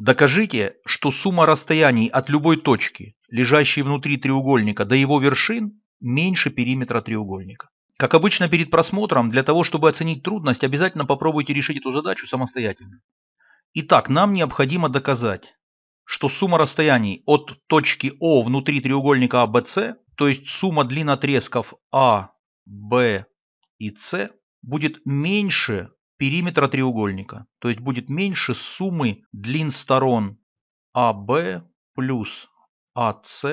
Докажите, что сумма расстояний от любой точки, лежащей внутри треугольника, до его вершин меньше периметра треугольника. Как обычно перед просмотром, для того, чтобы оценить трудность, обязательно попробуйте решить эту задачу самостоятельно. Итак, нам необходимо доказать, что сумма расстояний от точки О внутри треугольника ABC, а то есть сумма длин отрезков А, Б и С, будет меньше периметра треугольника. То есть будет меньше суммы длин сторон AB а плюс АС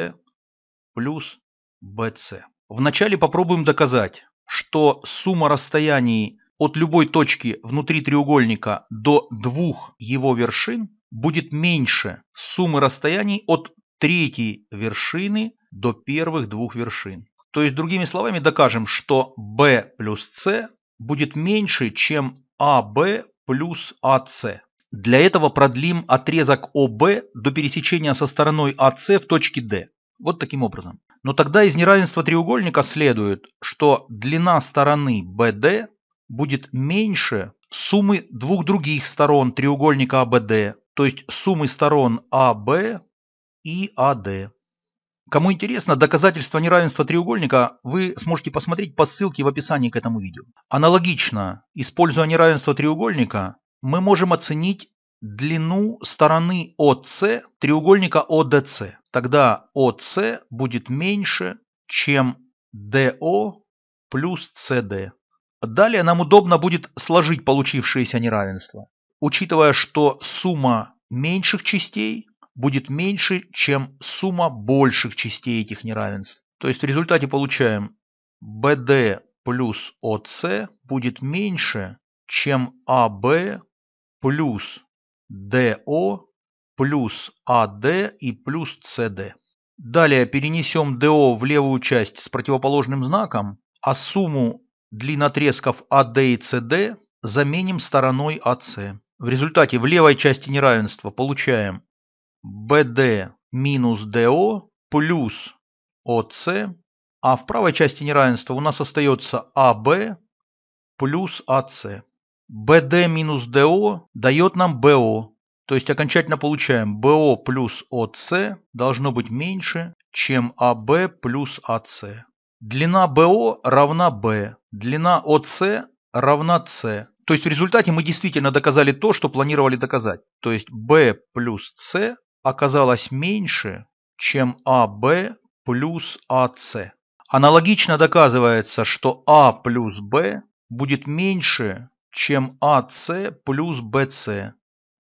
плюс BC. Вначале попробуем доказать, что сумма расстояний от любой точки внутри треугольника до двух его вершин будет меньше суммы расстояний от третьей вершины до первых двух вершин. То есть, другими словами, докажем, что B плюс C будет меньше, чем АБ плюс АС. Для этого продлим отрезок ОБ до пересечения со стороной АС в точке D. Вот таким образом. Но тогда из неравенства треугольника следует, что длина стороны BD будет меньше суммы двух других сторон треугольника АБД, то есть суммы сторон АБ и АД. Кому интересно доказательство неравенства треугольника, вы сможете посмотреть по ссылке в описании к этому видео. Аналогично, используя неравенство треугольника, мы можем оценить длину стороны OC треугольника ODC. Тогда OC будет меньше, чем DO плюс CD. Далее нам удобно будет сложить получившееся неравенство. Учитывая, что сумма меньших частей будет меньше, чем сумма больших частей этих неравенств. То есть в результате получаем BD плюс OC будет меньше, чем AB а плюс DO плюс AD а и плюс CD. Далее перенесем DO в левую часть с противоположным знаком, а сумму длин отрезков AD а и CD заменим стороной AC. В результате в левой части неравенства получаем BD минус DO плюс OC, а в правой части неравенства у нас остается AB плюс AC. BD минус DO дает нам BO, то есть окончательно получаем BO плюс OC должно быть меньше, чем AB плюс AC. Длина BO равна B, длина OC равна C. То есть в результате мы действительно доказали то, что планировали доказать. То есть B плюс C оказалось меньше, чем АБ плюс АС. Аналогично доказывается, что А плюс Б будет меньше, чем АС плюс БС,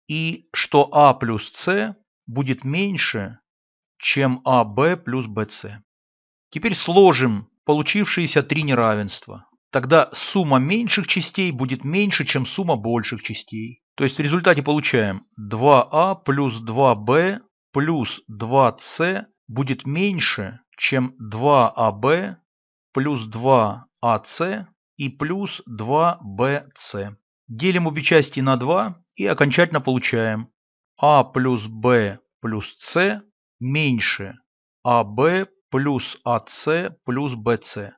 и что А плюс С будет меньше, чем АБ плюс БС. Теперь сложим получившиеся три неравенства. Тогда сумма меньших частей будет меньше, чем сумма больших частей. То есть в результате получаем 2а а плюс 2b плюс 2c будет меньше, чем 2ab а плюс 2ac а и плюс 2bc. Делим обе части на 2 и окончательно получаем а плюс b плюс c меньше ab плюс ac плюс bc.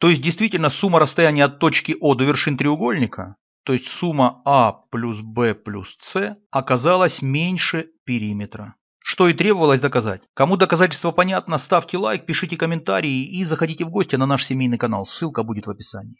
То есть действительно сумма расстояния от точки О до вершин треугольника то есть сумма А плюс Б плюс С оказалась меньше периметра. Что и требовалось доказать. Кому доказательство понятно, ставьте лайк, пишите комментарии и заходите в гости на наш семейный канал, ссылка будет в описании.